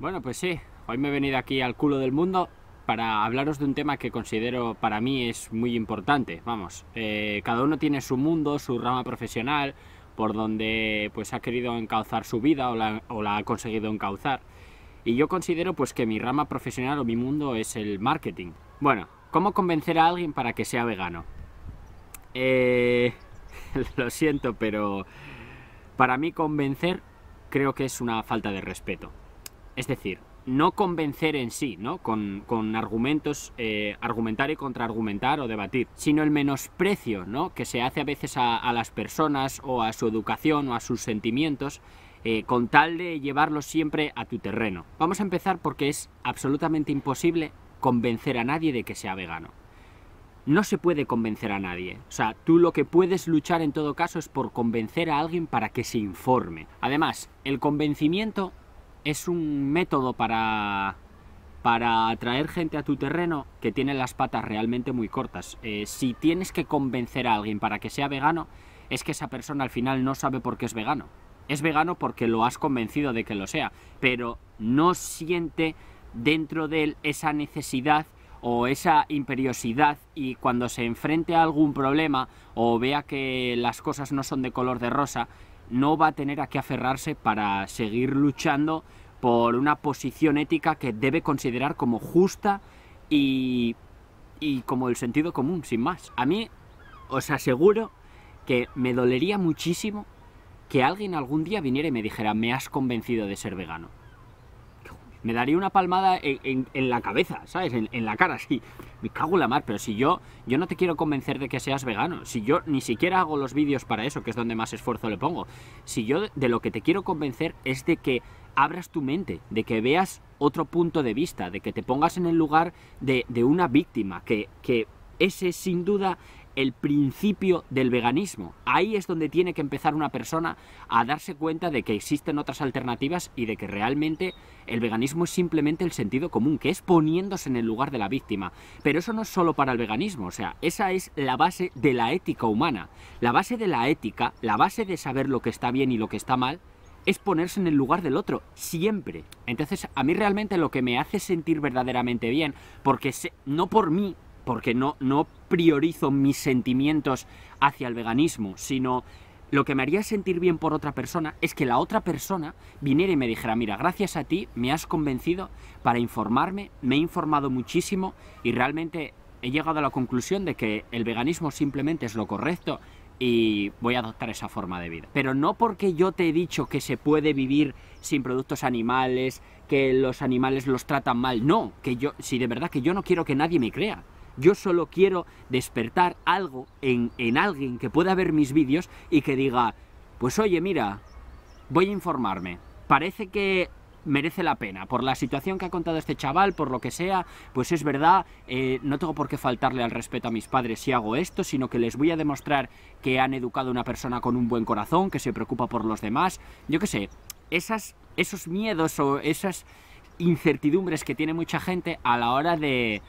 Bueno, pues sí, hoy me he venido aquí al culo del mundo para hablaros de un tema que considero para mí es muy importante. Vamos, eh, cada uno tiene su mundo, su rama profesional, por donde pues ha querido encauzar su vida o la, ha conseguido encauzar. Y yo considero pues que mi rama profesional o mi mundo es el marketing. Bueno, ¿cómo convencer a alguien para que sea vegano? Eh, lo siento, pero para mí convencer creo que es una falta de respeto. Es decir, no convencer en sí, ¿no? Con, argumentos, eh, argumentar y contraargumentar o debatir, sino el menosprecio, ¿no? Que se hace a veces a, las personas o a su educación o a sus sentimientos eh, con tal de llevarlos siempre a tu terreno. Vamos a empezar porque es absolutamente imposible convencer a nadie de que sea vegano. No se puede convencer a nadie. O sea, tú lo que puedes luchar en todo caso es por convencer a alguien para que se informe. Además, el convencimiento es un método para, para atraer gente a tu terreno que tiene las patas realmente muy cortas. Eh, si tienes que convencer a alguien para que sea vegano, es que esa persona al final no sabe por qué es vegano. Es vegano porque lo has convencido de que lo sea, pero no siente dentro de él esa necesidad o esa imperiosidad y cuando se enfrente a algún problema o vea que las cosas no son de color de rosa, no va a tener a qué aferrarse para seguir luchando por una posición ética que debe considerar como justa y, como el sentido común, sin más. A mí os aseguro que me dolería muchísimo que alguien algún día viniera y me dijera, me has convencido de ser vegano me daría una palmada en, la cabeza, ¿sabes? En, la cara, así. Me cago en la mar, pero si yo, yo no te quiero convencer de que seas vegano, si yo ni siquiera hago los vídeos para eso, que es donde más esfuerzo le pongo, si yo de lo que te quiero convencer es de que abras tu mente, de que veas otro punto de vista, de que te pongas en el lugar de, una víctima, que, que ese sin duda el principio del veganismo. Ahí es donde tiene que empezar una persona a darse cuenta de que existen otras alternativas y de que realmente el veganismo es simplemente el sentido común, que es poniéndose en el lugar de la víctima. Pero eso no es solo para el veganismo, o sea, esa es la base de la ética humana. La base de la ética, la base de saber lo que está bien y lo que está mal, es ponerse en el lugar del otro, siempre. Entonces, a mí realmente lo que me hace sentir verdaderamente bien, porque no por mí, porque no, no priorizo mis sentimientos hacia el veganismo, sino lo que me haría sentir bien por otra persona es que la otra persona viniera y me dijera, mira, gracias a ti me has convencido para informarme, me he informado muchísimo y realmente he llegado a la conclusión de que el veganismo simplemente es lo correcto y voy a adoptar esa forma de vida. Pero no porque yo te he dicho que se puede vivir sin productos animales, que los animales los tratan mal, no, que yo, si de verdad que yo no quiero que nadie me crea. Yo solo quiero despertar algo en, en alguien que pueda ver mis vídeos y que diga, pues oye, mira, voy a informarme. Parece que merece la pena. Por la situación que ha contado este chaval, por lo que sea, pues es verdad, eh, no tengo por qué faltarle al respeto a mis padres si hago esto, sino que les voy a demostrar que han educado a una persona con un buen corazón, que se preocupa por los demás. Yo qué sé, esas, esos miedos o esas incertidumbres que tiene mucha gente a la hora de,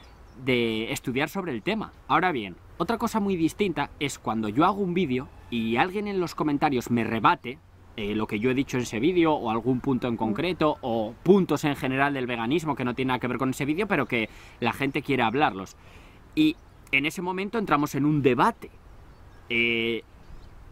de estudiar sobre el tema. Ahora bien, otra cosa muy distinta es cuando yo hago un vídeo y alguien en los comentarios me rebate eh, lo que yo he dicho en ese vídeo o algún punto en concreto o puntos en general del veganismo que no tiene nada que ver con ese vídeo pero que la gente quiere hablarlos. Y en ese momento entramos en un debate. Eh,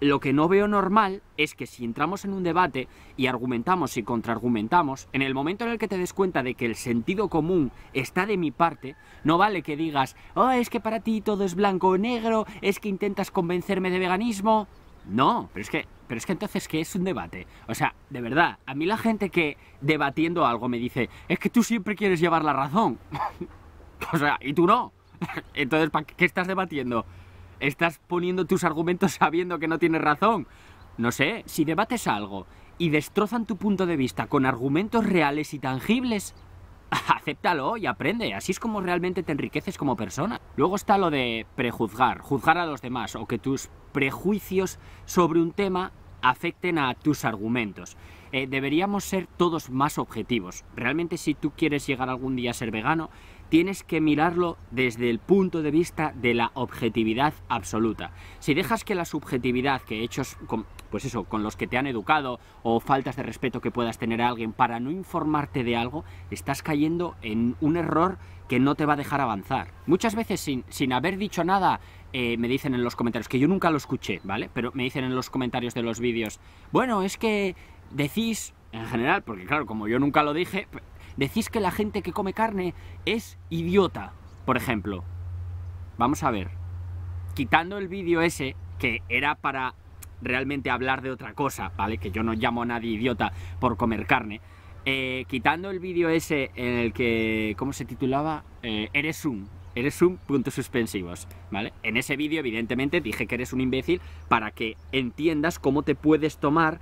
lo que no veo normal es que si entramos en un debate y argumentamos y contraargumentamos, en el momento en el que te des cuenta de que el sentido común está de mi parte, no vale que digas, oh, es que para ti todo es blanco o negro, es que intentas convencerme de veganismo. No, pero es que, pero es que entonces que es un debate. O sea, de verdad, a mí la gente que debatiendo algo me dice, es que tú siempre quieres llevar la razón. o sea, y tú no. entonces, ¿para qué estás debatiendo? estás poniendo tus argumentos sabiendo que no tienes razón. No sé, si debates algo y destrozan tu punto de vista con argumentos reales y tangibles, acéptalo y aprende. Así es como realmente te enriqueces como persona. Luego está lo de prejuzgar, juzgar a los demás o que tus prejuicios sobre un tema afecten a tus argumentos. Eh, deberíamos ser todos más objetivos. Realmente si tú quieres llegar algún día a ser vegano, tienes que mirarlo desde el punto de vista de la objetividad absoluta. Si dejas que la subjetividad, que hechos con, pues eso, con los que te han educado o faltas de respeto que puedas tener a alguien para no informarte de algo, estás cayendo en un error que no te va a dejar avanzar. Muchas veces sin, sin haber dicho nada, eh, me dicen en los comentarios, que yo nunca lo escuché, ¿vale? Pero me dicen en los comentarios de los vídeos, bueno, es que decís en general, porque claro, como yo nunca lo dije, Decís que la gente que come carne es idiota, por ejemplo. Vamos a ver. Quitando el vídeo ese, que era para realmente hablar de otra cosa, ¿vale? Que yo no llamo a nadie idiota por comer carne. Eh, quitando el vídeo ese en el que, ¿cómo se titulaba? Eh, eres un, eres un puntos suspensivos, ¿vale? En ese vídeo evidentemente dije que eres un imbécil para que entiendas cómo te puedes tomar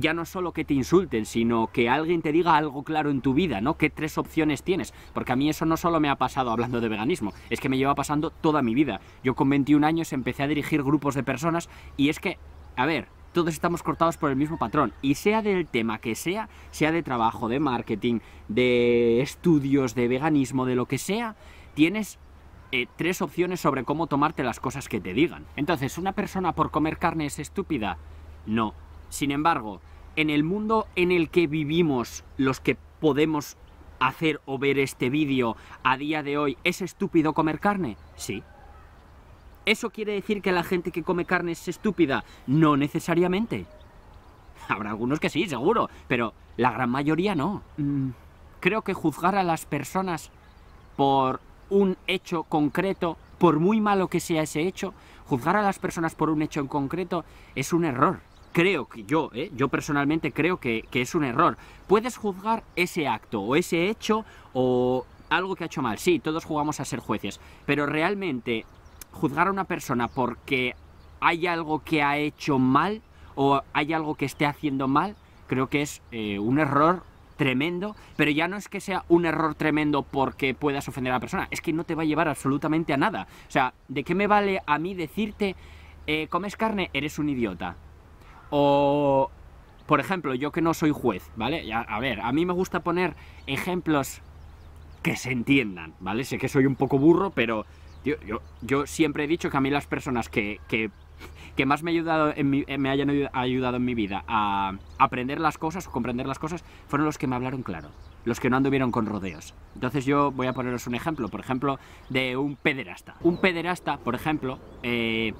ya no solo que te insulten, sino que alguien te diga algo claro en tu vida, ¿no? ¿Qué tres opciones tienes? Porque a mí eso no solo me ha pasado hablando de veganismo, es que me lleva pasando toda mi vida. Yo con 21 años empecé a dirigir grupos de personas y es que, a ver, todos estamos cortados por el mismo patrón. Y sea del tema que sea, sea de trabajo, de marketing, de estudios, de veganismo, de lo que sea, tienes eh, tres opciones sobre cómo tomarte las cosas que te digan. Entonces, ¿una persona por comer carne es estúpida? No. Sin embargo, en el mundo en el que vivimos, los que podemos hacer o ver este vídeo a día de hoy, ¿es estúpido comer carne? Sí. ¿Eso quiere decir que la gente que come carne es estúpida? No necesariamente. Habrá algunos que sí, seguro, pero la gran mayoría no. Mm. Creo que juzgar a las personas por un hecho concreto, por muy malo que sea ese hecho, juzgar a las personas por un hecho en concreto es un error creo que yo, ¿eh? yo personalmente creo que, es un error. Puedes juzgar ese acto o ese hecho o algo que ha hecho mal. Sí, todos jugamos a ser jueces, pero realmente juzgar a una persona porque hay algo que ha hecho mal o hay algo que esté haciendo mal, creo que es eh, un error tremendo, pero ya no es que sea un error tremendo porque puedas ofender a la persona, es que no te va a llevar absolutamente a nada. O sea, ¿de qué me vale a mí decirte, eh, comes carne, eres un idiota? O, por ejemplo, yo que no soy juez, ¿vale? A, ver, a mí me gusta poner ejemplos que se entiendan, ¿vale? Sé que soy un poco burro, pero yo, siempre he dicho que a mí las personas que, que, más me, ayudado me hayan ayudado en mi vida a aprender las cosas o comprender las cosas fueron los que me hablaron claro, los que no anduvieron con rodeos. Entonces yo voy a poneros un ejemplo, por ejemplo, de un pederasta. Un pederasta, por ejemplo, eh,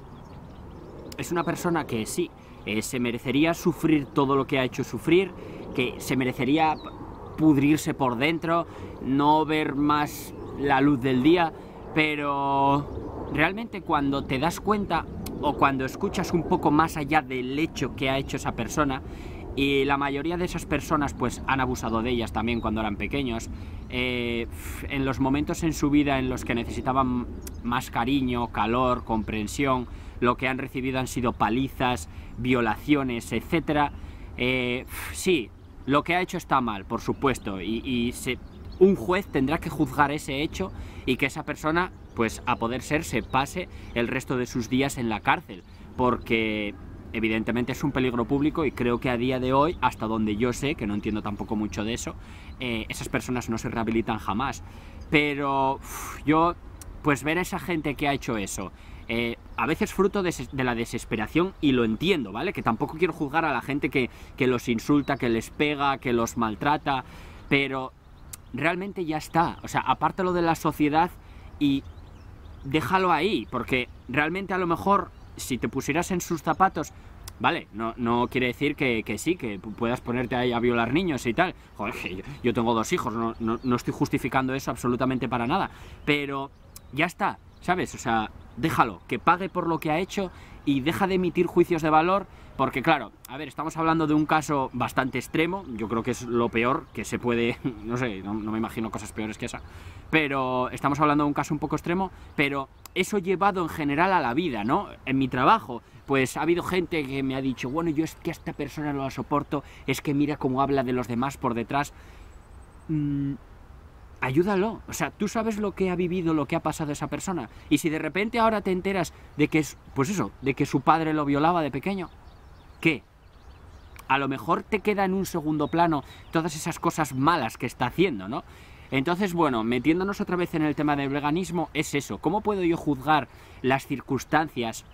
es una persona que sí, eh, se merecería sufrir todo lo que ha hecho sufrir, que se merecería pudrirse por dentro, no ver más la luz del día, pero realmente cuando te das cuenta o cuando escuchas un poco más allá del hecho que ha hecho esa persona, y la mayoría de esas personas pues han abusado de ellas también cuando eran pequeños, eh, en los momentos en su vida en los que necesitaban más cariño, calor, comprensión, lo que han recibido han sido palizas, violaciones, etc. Eh, sí, lo que ha hecho está mal, por supuesto, y, un juez tendrá que juzgar ese hecho y que esa persona, pues a poder ser, se pase el resto de sus días en la cárcel, porque evidentemente es un peligro público y creo que a día de hoy, hasta donde yo sé, que no entiendo tampoco mucho de eso, eh, esas personas no se rehabilitan jamás. Pero yo, pues ver a esa gente que ha hecho eso, eh, a veces fruto de, la desesperación y lo entiendo, ¿vale? Que tampoco quiero juzgar a la gente que, los insulta, que les pega, que los maltrata, pero realmente ya está. O sea, apártalo de la sociedad y déjalo ahí, porque realmente a lo mejor si te pusieras en sus zapatos, vale, no, quiere decir que, sí, que puedas ponerte ahí a violar niños y tal. Joder, yo, tengo dos hijos, no, no estoy justificando eso absolutamente para nada, pero ya está, ¿sabes? O sea, déjalo, que pague por lo que ha hecho y deja de emitir juicios de valor, porque claro, a ver, estamos hablando de un caso bastante extremo, yo creo que es lo peor que se puede, no sé, no, me imagino cosas peores que esa, pero estamos hablando de un caso un poco extremo, pero eso llevado en general a la vida, ¿no? En mi trabajo, pues ha habido gente que me ha dicho, bueno, yo es que esta persona no la soporto, es que mira cómo habla de los demás por detrás. Mm, ayúdalo. O sea, tú sabes lo que ha vivido, lo que ha pasado esa persona. Y si de repente ahora te enteras de que es, pues eso, de que su padre lo violaba de pequeño, ¿qué? A lo mejor te queda en un segundo plano todas esas cosas malas que está haciendo, ¿no? Entonces, bueno, metiéndonos otra vez en el tema del veganismo, es eso. ¿Cómo puedo yo juzgar las circunstancias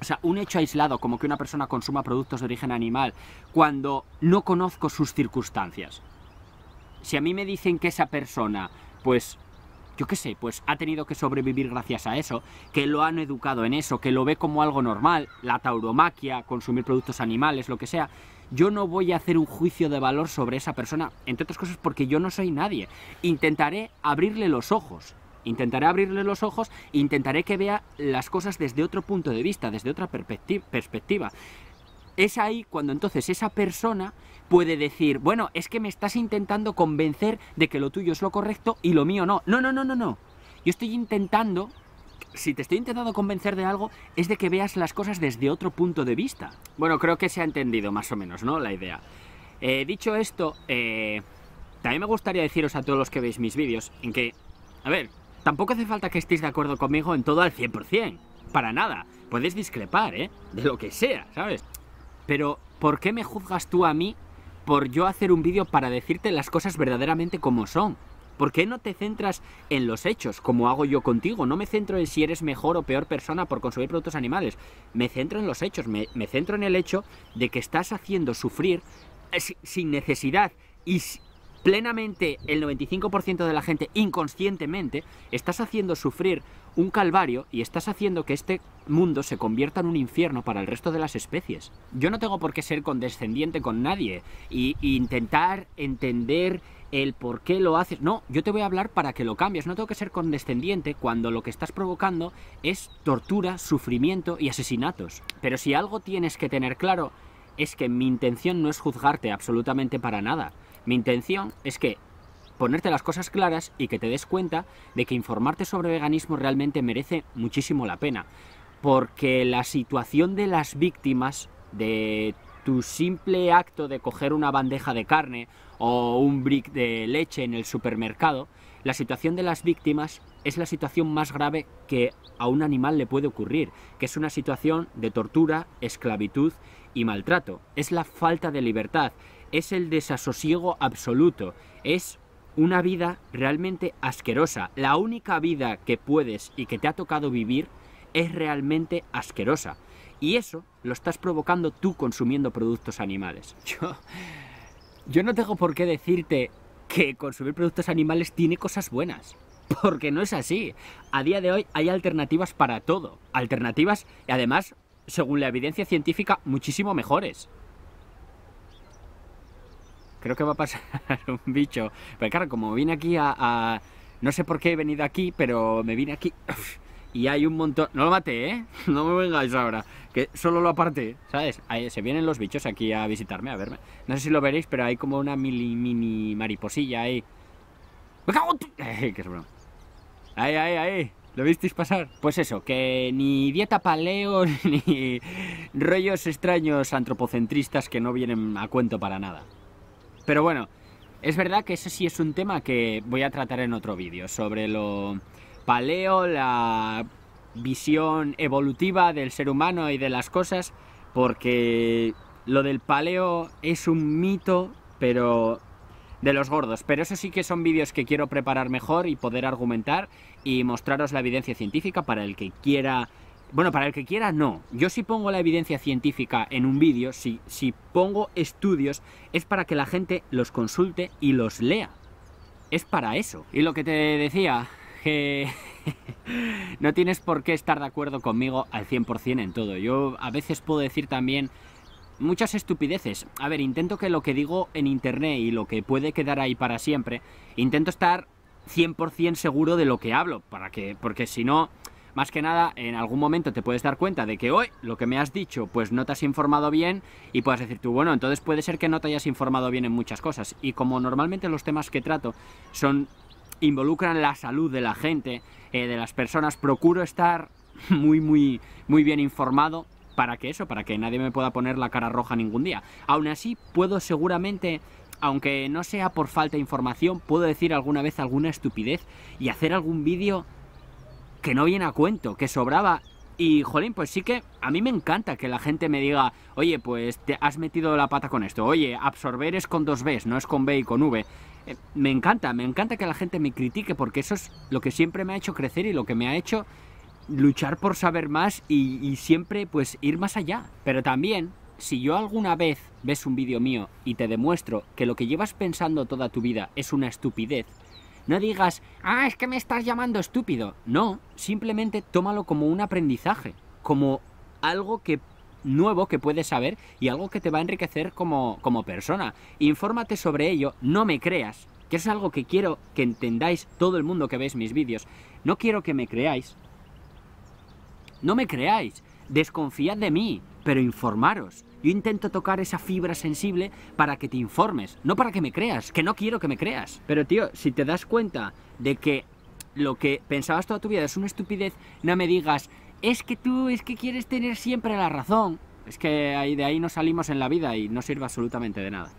o sea, un hecho aislado como que una persona consuma productos de origen animal cuando no conozco sus circunstancias si a mí me dicen que esa persona, pues yo qué sé, pues ha tenido que sobrevivir gracias a eso, que lo han educado en eso, que lo ve como algo normal, la tauromaquia, consumir productos animales, lo que sea, yo no voy a hacer un juicio de valor sobre esa persona, entre otras cosas porque yo no soy nadie. Intentaré abrirle los ojos, intentaré abrirle los ojos, intentaré que vea las cosas desde otro punto de vista, desde otra perspectiva. Es ahí cuando entonces esa persona puede decir, bueno, es que me estás intentando convencer de que lo tuyo es lo correcto y lo mío no. No, no, no, no, no. Yo estoy intentando, si te estoy intentando convencer de algo, es de que veas las cosas desde otro punto de vista. Bueno, creo que se ha entendido más o menos, ¿no? La idea. Eh, dicho esto, eh, también me gustaría deciros a todos los que veis mis vídeos, en que, a ver, tampoco hace falta que estéis de acuerdo conmigo en todo al 100%, para nada. Puedes discrepar, ¿eh? De lo que sea, ¿sabes? Pero, ¿por qué me juzgas tú a mí por yo hacer un vídeo para decirte las cosas verdaderamente como son. ¿Por qué no te centras en los hechos, como hago yo contigo? No me centro en si eres mejor o peor persona por consumir productos animales. Me centro en los hechos, me, centro en el hecho de que estás haciendo sufrir eh, sin necesidad y, plenamente el 95% de la gente inconscientemente, estás haciendo sufrir un calvario y estás haciendo que este mundo se convierta en un infierno para el resto de las especies. Yo no tengo por qué ser condescendiente con nadie e intentar entender el por qué lo haces. No, yo te voy a hablar para que lo cambies. No tengo que ser condescendiente cuando lo que estás provocando es tortura, sufrimiento y asesinatos. Pero si algo tienes que tener claro es que mi intención no es juzgarte absolutamente para nada. Mi intención es que ponerte las cosas claras y que te des cuenta de que informarte sobre veganismo realmente merece muchísimo la pena, porque la situación de las víctimas de tu simple acto de coger una bandeja de carne o un brick de leche en el supermercado, la situación de las víctimas es la situación más grave que a un animal le puede ocurrir, que es una situación de tortura, esclavitud y maltrato. Es la falta de libertad, es el desasosiego absoluto, es una vida realmente asquerosa. La única vida que puedes y que te ha tocado vivir es realmente asquerosa. Y eso lo estás provocando tú consumiendo productos animales. Yo, yo no tengo por qué decirte que consumir productos animales tiene cosas buenas. Porque no es así. A día de hoy hay alternativas para todo. Alternativas y además, según la evidencia científica, muchísimo mejores creo que va a pasar un bicho. Pero claro, como vine aquí a, No sé por qué he venido aquí, pero me vine aquí... Y hay un montón... No lo maté, ¿eh? No me vengáis ahora. Que solo lo aparté, ¿sabes? Ahí se vienen los bichos aquí a visitarme, a verme. No sé si lo veréis, pero hay como una mini, mini mariposilla ahí. ¡Me cago en ¡Qué es broma! ¡Ahí, ahí, ahí! ¿Lo visteis pasar? Pues eso, que ni dieta paleo, ni rollos extraños antropocentristas que no vienen a cuento para nada. Pero bueno, es verdad que eso sí es un tema que voy a tratar en otro vídeo, sobre lo paleo, la visión evolutiva del ser humano y de las cosas, porque lo del paleo es un mito, pero de los gordos, pero eso sí que son vídeos que quiero preparar mejor y poder argumentar y mostraros la evidencia científica para el que quiera bueno, para el que quiera, no. Yo si pongo la evidencia científica en un vídeo, si, si pongo estudios, es para que la gente los consulte y los lea. Es para eso. Y lo que te decía, que no tienes por qué estar de acuerdo conmigo al 100% en todo. Yo a veces puedo decir también muchas estupideces. A ver, intento que lo que digo en internet y lo que puede quedar ahí para siempre, intento estar 100% seguro de lo que hablo, para que porque si no más que nada en algún momento te puedes dar cuenta de que hoy lo que me has dicho pues no te has informado bien y puedes decir tú, bueno, entonces puede ser que no te hayas informado bien en muchas cosas. Y como normalmente los temas que trato son involucran la salud de la gente, eh, de las personas, procuro estar muy, muy, muy bien informado para que eso, para que nadie me pueda poner la cara roja ningún día. Aún así, puedo seguramente, aunque no sea por falta de información, puedo decir alguna vez alguna estupidez y hacer algún vídeo que no viene a cuento, que sobraba. Y, jolín, pues sí que a mí me encanta que la gente me diga, oye, pues te has metido la pata con esto, oye, absorber es con dos Bs, no es con B y con V. Eh, me encanta, me encanta que la gente me critique porque eso es lo que siempre me ha hecho crecer y lo que me ha hecho luchar por saber más y, siempre pues ir más allá. Pero también, si yo alguna vez ves un vídeo mío y te demuestro que lo que llevas pensando toda tu vida es una estupidez, no digas, ah, es que me estás llamando estúpido. No, simplemente tómalo como un aprendizaje, como algo que nuevo que puedes saber y algo que te va a enriquecer como, como persona. Infórmate sobre ello, no me creas, que es algo que quiero que entendáis todo el mundo que veis mis vídeos. No quiero que me creáis. No me creáis. Desconfiad de mí, pero informaros. Yo intento tocar esa fibra sensible para que te informes, no para que me creas, que no quiero que me creas. Pero tío, si te das cuenta de que lo que pensabas toda tu vida es una estupidez, no me digas, es que tú, es que quieres tener siempre la razón. Es que de ahí no salimos en la vida y no sirve absolutamente de nada.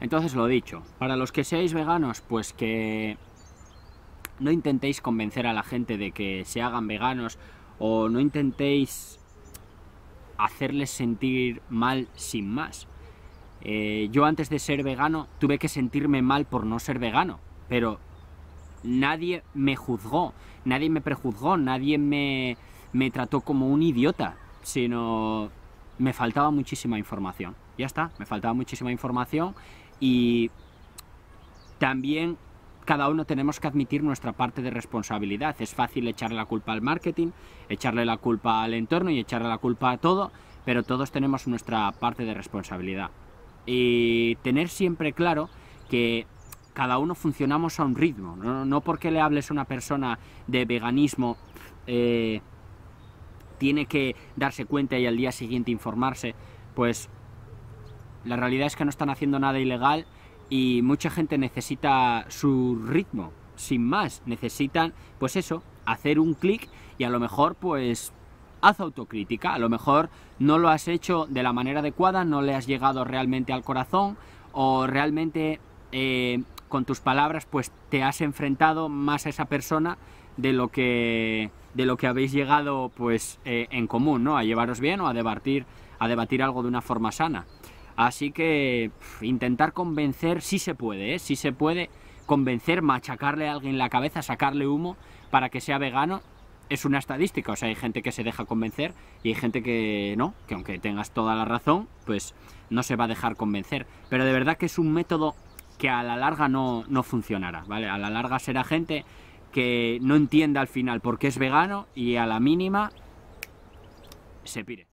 Entonces lo dicho, para los que seáis veganos, pues que no intentéis convencer a la gente de que se hagan veganos o no intentéis hacerles sentir mal sin más. Eh, yo antes de ser vegano tuve que sentirme mal por no ser vegano, pero nadie me juzgó, nadie me prejuzgó, nadie me, me trató como un idiota, sino me faltaba muchísima información. Ya está, me faltaba muchísima información y también cada uno tenemos que admitir nuestra parte de responsabilidad. Es fácil echarle la culpa al marketing, echarle la culpa al entorno y echarle la culpa a todo, pero todos tenemos nuestra parte de responsabilidad. Y tener siempre claro que cada uno funcionamos a un ritmo, no, porque le hables a una persona de veganismo. Eh, tiene que darse cuenta y al día siguiente informarse, pues la realidad es que no están haciendo nada ilegal y mucha gente necesita su ritmo, sin más, necesitan pues eso, hacer un clic y a lo mejor pues haz autocrítica, a lo mejor no lo has hecho de la manera adecuada, no le has llegado realmente al corazón o realmente eh, con tus palabras pues te has enfrentado más a esa persona de lo que de lo que habéis llegado pues eh, en común, ¿no? A llevaros bien o a debatir a debatir algo de una forma sana. Así que intentar convencer sí se puede, ¿eh? sí se puede convencer, machacarle a alguien la cabeza, sacarle humo para que sea vegano. Es una estadística, o sea, hay gente que se deja convencer y hay gente que no, que aunque tengas toda la razón, pues no se va a dejar convencer. Pero de verdad que es un método que a la larga no, funcionará, ¿vale? A la larga será gente que no entienda al final por qué es vegano y a la mínima se pire.